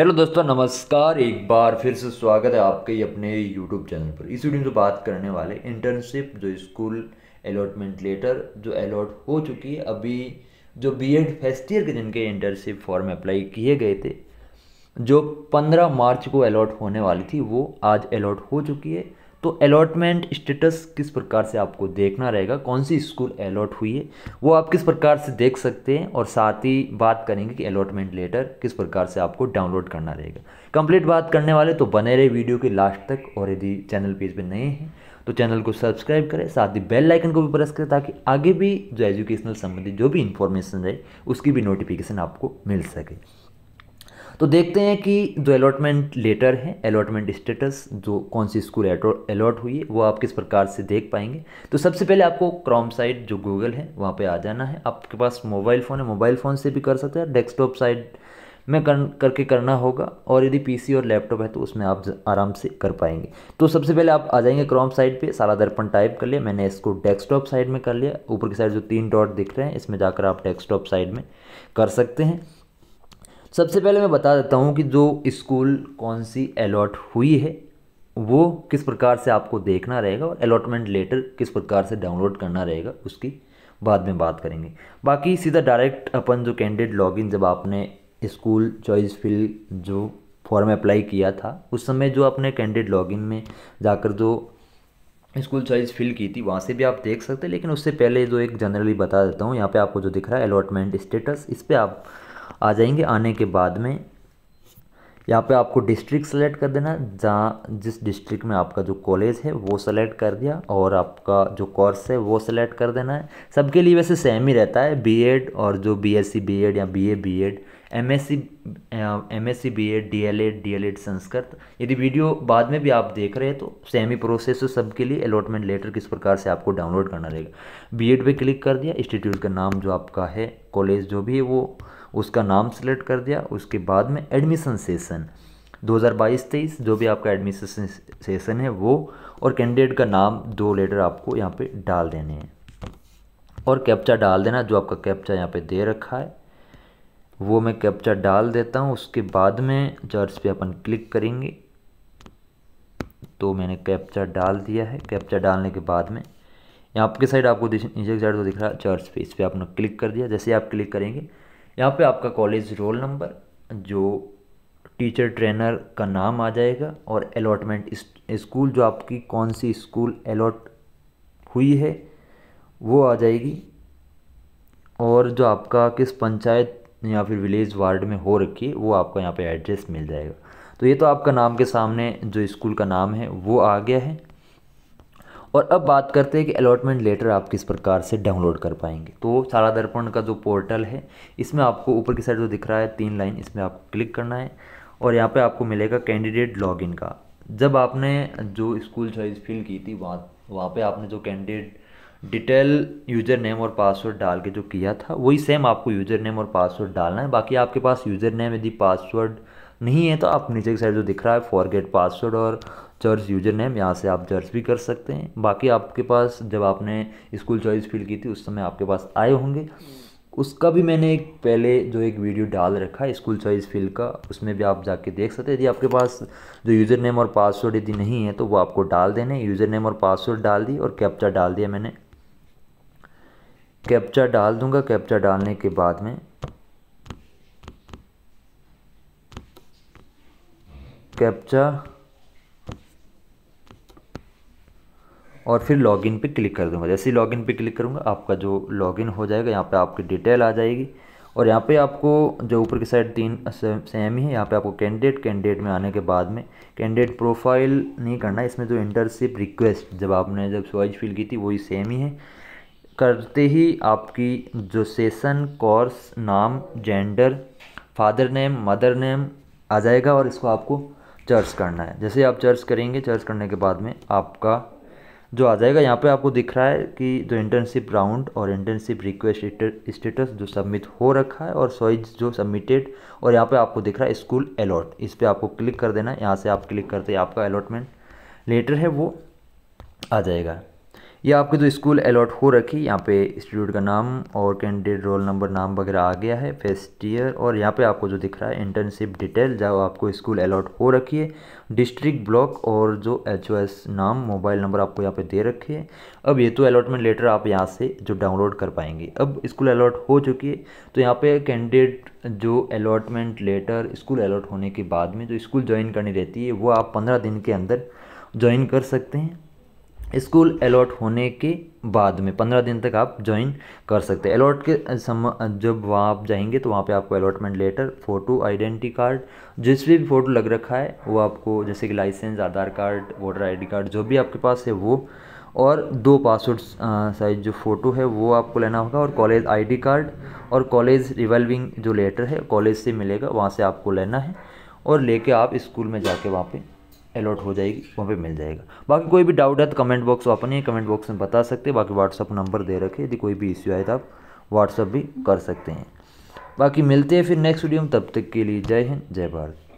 hello दोस्तों नमस्कार एक बार फिर से स्वागत है आपके ही अपने यूट्यूब चैनल पर इस वीडियो में बात करने वाले इंटर्नशिप जो स्कूल अलॉटमेंट लेटर जो अलॉट हो चुकी है अभी जो बी एड फर्स्ट ईयर के जिनके इंटर्नशिप फॉर्म अप्लाई किए गए थे जो 15 मार्च को अलॉट होने वाली थी वो आज अलॉट हो चुकी है तो अलॉटमेंट स्टेटस किस प्रकार से आपको देखना रहेगा कौन सी स्कूल अलॉट हुई है वो आप किस प्रकार से देख सकते हैं और साथ ही बात करेंगे कि अलॉटमेंट लेटर किस प्रकार से आपको डाउनलोड करना रहेगा कंप्लीट बात करने वाले तो बने रहे वीडियो के लास्ट तक और यदि चैनल पेज पर नए हैं तो चैनल को सब्सक्राइब करें साथ ही बेल आइकन को भी प्रेस करें ताकि आगे भी जो एजुकेशनल संबंधित जो भी इन्फॉर्मेशन रहे उसकी भी नोटिफिकेशन आपको मिल सके तो देखते हैं कि जो अलॉटमेंट लेटर है अलॉटमेंट स्टेटस जो कौन सी स्कूल अलॉट हुई है वो आप किस प्रकार से देख पाएंगे तो सबसे पहले आपको क्रॉम साइट जो गूगल है वहाँ पर आ जाना है आपके पास मोबाइल फ़ोन है मोबाइल फ़ोन से भी कर सकते हैं डेस्कटॉप साइट में कर करके करना होगा और यदि पीसी और लैपटॉप है तो उसमें आप आराम से कर पाएंगे तो सबसे पहले आप आ जाएंगे क्रॉम साइट पे सारा दर्पण टाइप कर लिया मैंने इसको डेस्कटॉप साइड में कर लिया ऊपर की साइड जो तीन डॉट दिख रहे हैं इसमें जाकर आप डेस्कटॉप साइड में कर सकते हैं सबसे पहले मैं बता देता हूँ कि जो स्कूल कौन सी अलॉट हुई है वो किस प्रकार से आपको देखना रहेगा और अलॉटमेंट लेटर किस प्रकार से डाउनलोड करना रहेगा उसकी बाद में बात करेंगे बाकी सीधा डायरेक्ट अपन जो कैंडिडेट लॉगिन जब आपने स्कूल चॉइस फिल जो फॉर्म अप्लाई किया था उस समय जो आपने कैंडिडेट लॉगिन में जाकर जो स्कूल चॉइस फिल की थी वहाँ से भी आप देख सकते हैं लेकिन उससे पहले जो एक जनरली बता देता हूँ यहाँ पे आपको जो दिख रहा है अलॉटमेंट स्टेटस इस पर आप आ जाएंगे आने के बाद में यहाँ पे आपको डिस्ट्रिक्ट सेलेक्ट कर देना जहाँ जिस डिस्ट्रिक्ट में आपका जो कॉलेज है वो सेलेक्ट कर दिया और आपका जो कोर्स है वो सेलेक्ट कर देना है सबके लिए वैसे सेम ही रहता है बीएड और जो बीएससी बीएड या BA BEd MSc MSc BEd DElEd DElEd Sanskrit यदि वीडियो बाद में भी आप देख रहे हैं तो सेम ही प्रोसेस है सबके लिए अलॉटमेंट लेटर किस प्रकार से आपको डाउनलोड करना रहेगा बी एड क्लिक कर दिया इंस्टीट्यूट का नाम जो आपका है कॉलेज जो भी है वो उसका नाम सेलेक्ट कर दिया उसके बाद में एडमिशन सेसन 2022-23 जो भी आपका एडमिशन सेसन है वो और कैंडिडेट का नाम दो लेटर आपको यहाँ पे डाल देने हैं और कैप्चा डाल देना जो आपका कैप्चा यहाँ पे दे रखा है वो मैं कैप्चा डाल देता हूँ उसके बाद में चर्च पे अपन क्लिक करेंगे तो मैंने कैप्चा डाल दिया है कैप्चा डालने के बाद में यहाँ आपके साइड आपको नीचे साइड तो दिख रहा है चर्च पे इस पर आपने क्लिक कर दिया जैसे आप क्लिक करेंगे यहाँ पे आपका कॉलेज रोल नंबर जो टीचर ट्रेनर का नाम आ जाएगा और अलॉटमेंट स्कूल जो आपकी कौन सी स्कूल अलॉट हुई है वो आ जाएगी और जो आपका किस पंचायत या फिर विलेज वार्ड में हो रखी है वो आपको यहाँ पे एड्रेस मिल जाएगा तो ये तो आपका नाम के सामने जो स्कूल का नाम है वो आ गया है और अब बात करते हैं कि अलॉटमेंट लेटर आप किस प्रकार से डाउनलोड कर पाएंगे तो सारा दर्पण का जो पोर्टल है इसमें आपको ऊपर की साइड जो दिख रहा है तीन लाइन इसमें आपको क्लिक करना है और यहाँ पे आपको मिलेगा कैंडिडेट लॉगिन का जब आपने जो स्कूल चॉइस फिल की थी वहाँ वहाँ पर आपने जो कैंडिडेट डिटेल यूज़र नेम और पासवर्ड डाल के जो किया था वही सेम आपको यूज़र नेम और पासवर्ड डालना है बाकी आपके पास यूज़र नेम यदि पासवर्ड नहीं है तो आप नीचे की साइड जो दिख रहा है फॉरगेट पासवर्ड और चर्च यूजर नेम यहाँ से आप चर्च भी कर सकते हैं बाकी आपके पास जब आपने स्कूल चॉइस फिल की थी उस समय आपके पास आए होंगे उसका भी मैंने एक पहले जो एक वीडियो डाल रखा है स्कूल चॉइस फिल का उसमें भी आप जाके देख सकते हैं यदि आपके पास जो यूज़र नेम और पासवर्ड यदि नहीं है तो वो आपको डाल देने यूज़र नेम और पासवर्ड डाल दी और कैप्चा डाल दिया मैंने कैप्चा डाल दूंगा कैप्चा डालने के बाद में कैप्चा और फिर लॉगिन पे क्लिक कर दूंगा जैसे ही लॉगिन पे क्लिक करूंगा आपका जो लॉगिन हो जाएगा यहाँ पे आपकी डिटेल आ जाएगी और यहाँ पे आपको जो ऊपर की साइड तीन सेम ही है यहाँ पे आपको कैंडिडेट कैंडिडेट में आने के बाद में कैंडिडेट प्रोफाइल नहीं करना इसमें जो इंटरशिप रिक्वेस्ट जब आपने जब चॉइस फिल की थी वही सेम ही है करते ही आपकी जो सेशन कोर्स नाम gender father name mother name आ जाएगा और इसको आपको चर्च करना है जैसे आप चर्च करेंगे चर्च करने के बाद में आपका जो आ जाएगा यहाँ पे आपको दिख रहा है कि जो इंटर्नशिप राउंड और इंटर्नशिप रिक्वेस्ट स्टेटस जो सबमिट हो रखा है और सॉइज जो सबमिटेड और यहाँ पे आपको दिख रहा है स्कूल अलॉट इस पर आपको क्लिक कर देना है यहाँ से आप क्लिक करते आपका अलॉटमेंट लेटर है वो आ जाएगा ये आपके जो तो स्कूल अलॉट हो रखी यहाँ पे इंस्टीट्यूट का नाम और कैंडिडेट रोल नंबर नाम वगैरह आ गया है फर्स्ट ईयर और यहाँ पे आपको जो दिख रहा है इंटर्नशिप डिटेल जो आपको स्कूल अलाट हो रखी है डिस्ट्रिक्ट ब्लॉक और जो एच नाम मोबाइल नंबर आपको यहाँ पे दे रखे हैं अब ये तो अलाटमेंट लेटर आप यहाँ से जो डाउनलोड कर पाएंगे अब स्कूल अलाट हो चुकी है तो यहाँ पर कैंडिडेट जो अलाटमेंट लेटर स्कूल अलाट होने के बाद में जो स्कूल ज्वाइन करनी रहती है वो आप पंद्रह दिन के अंदर ज्वाइन कर सकते हैं स्कूल अलॉट होने के बाद में पंद्रह दिन तक आप ज्वाइन कर सकते हैं अलॉट के सम जब वहाँ आप जाएंगे तो वहाँ पे आपको allotment letter photo identity card जिस भी फ़ोटो लग रखा है वो आपको जैसे कि licence Aadhaar card voter ID card जो भी आपके पास है वो और दो पासवर्ड साइज जो फ़ोटो है वो आपको लेना होगा और कॉलेज आई कार्ड और कॉलेज रिवॉल्विंग जो लेटर है कॉलेज से मिलेगा वहाँ से आपको लेना है और ले आप स्कूल में जाके वहाँ पर अलॉट हो जाएगी वहाँ पे मिल जाएगा बाकी कोई भी डाउट है तो कमेंट बॉक्स ओपन अपनी कमेंट बॉक्स में बता सकते हैं बाकी व्हाट्सअप नंबर दे रखे यदि कोई भी इश्यू आए तो आप व्हाट्सअप भी कर सकते हैं बाकी मिलते हैं फिर नेक्स्ट वीडियो में तब तक के लिए जय हिंद जय भारत